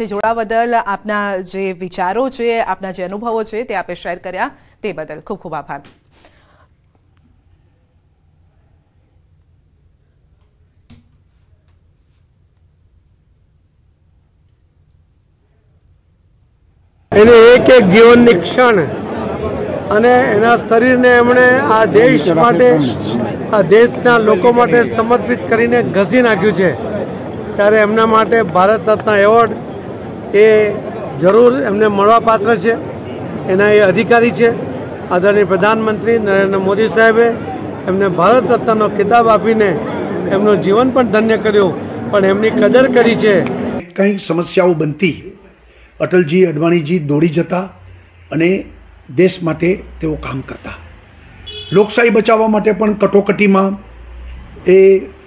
સાથે જોડાવા બદલ આપના જે વિચારો છે આપના જે અનુભવો છે તે આપે શેર કર્યા તે બદલ ખૂબ ખૂબ આભાર એને એક એક જીવનની ક્ષણ અને એના શરીરને એમણે આ દેશ માટે આ દેશના લોકો માટે સમર્પિત કરીને ઘસી નાખ્યું છે ત્યારે એમના માટે ભારત રત્ન એવોર્ડ એ જરૂર એમને મળવાપાત્ર છે એના એ અધિકારી છે આદરણીય પ્રધાનમંત્રી નરેન્દ્ર મોદી સાહેબે એમને ભારત રત્નનો ખિતાબ આપીને એમનું જીવન પણ ધન્ય કર્યું પણ એમની કદર કરી છે કંઈક સમસ્યાઓ બનતી અટલજી અડવાણીજી દોડી જતા અને દેશ માટે તેઓ કામ કરતા લોકશાહી બચાવવા માટે પણ કટોકટીમાં એ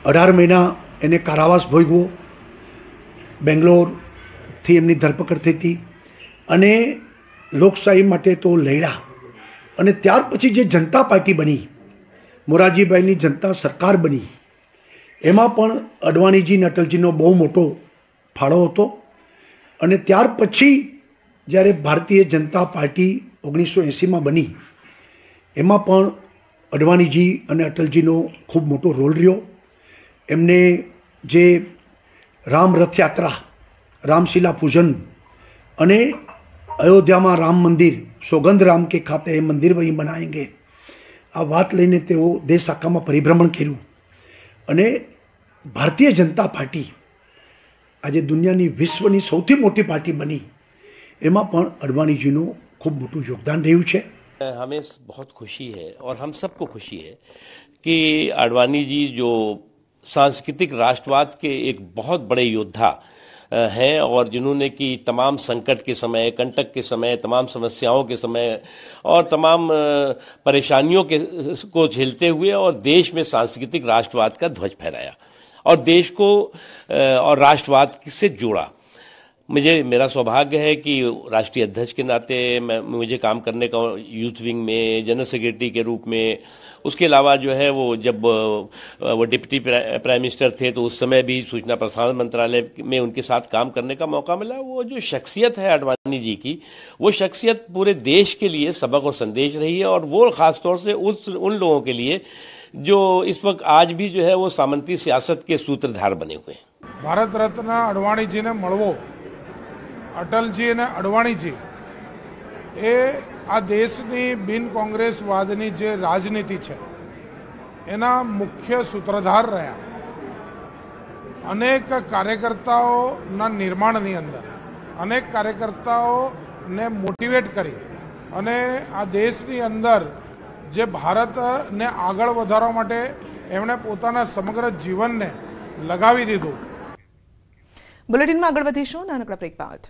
અઢાર મહિના એને કારાવાસ ભોગવો બેંગ્લોર થી એમની ધરપકડ થઈ હતી અને લોકશાહી માટે તો લડ્યા અને ત્યાર પછી જે જનતા પાર્ટી બની મોરારજીભાઈની જનતા સરકાર બની એમાં પણ અડવાણીજી અને અટલજીનો બહુ મોટો ફાળો હતો અને ત્યાર પછી જ્યારે ભારતીય જનતા પાર્ટી ઓગણીસો એંસીમાં બની એમાં પણ અડવાણીજી અને અટલજીનો ખૂબ મોટો રોલ રહ્યો એમને જે રામ રથયાત્રા રામશીલા પૂજન અને અયોધ્યામાં રામ મંદિર સોગંધ રામ કે ખાતે એ મંદિર વહીં બનાવેંગે આ વાત લઈને તેઓ દેશ આખામાં પરિભ્રમણ કર્યું અને ભારતીય જનતા પાર્ટી આજે દુનિયાની વિશ્વની સૌથી મોટી પાર્ટી બની એમાં પણ અડવાણીજીનું ખૂબ મોટું યોગદાન રહ્યું છે हमें બહુ ખુશી है और हम सबको खुशी है कि आडवाणी जी जो सांस्कृतिक राष्ट्रवाद के एक बहुत बड़े हैं और जिन्होंने कि तमाम संकट के समय कंटक के समय तमाम समस्याओं के समय और तमाम परेशानियों के को झेलते हुए और देश में सांस्कृतिक राष्ट्रवाद का ध्वज फहराया और देश को और राष्ट्रवाद से जोड़ा मुझे मेरा सौभाग्य है कि राष्ट्रीय अध्यक्ष के नाते मैं मुझे काम करने का यूथ विंग में जनरल सेक्रेटरी के रूप में उसके अलावा जो है वो जब वो डिप्टी प्राइम मिनिस्टर थे तो उस समय भी सूचना प्रसारण मंत्रालय में उनके साथ काम करने का मौका मिला वो जो शख्सियत है अडवाणी जी की वो शख्सियत पूरे देश के लिए सबक और संदेश रही है और वो ख़ासतौर से उस उन लोगों के लिए जो इस वक्त आज भी जो है वो सामंती सियासत के सूत्रधार बने हुए हैं भारत रत्न अडवाणी जी ने मड़वो અટલજી અને અડવાણીજી એ આ દેશની બિન કોંગ્રેસવાદની જે રાજનીતિ છે એના મુખ્ય સૂત્રધાર રહ્યા અનેક કાર્યકર્તાઓના નિર્માણની અંદર અનેક કાર્યકર્તાઓને મોટિવેટ કરી અને આ દેશની અંદર જે ભારતને આગળ વધારવા માટે એમણે પોતાના સમગ્ર જીવનને લગાવી દીધું બુલેટિનમાં આગળ વધીશું નાનકડા બ્રેક બાદ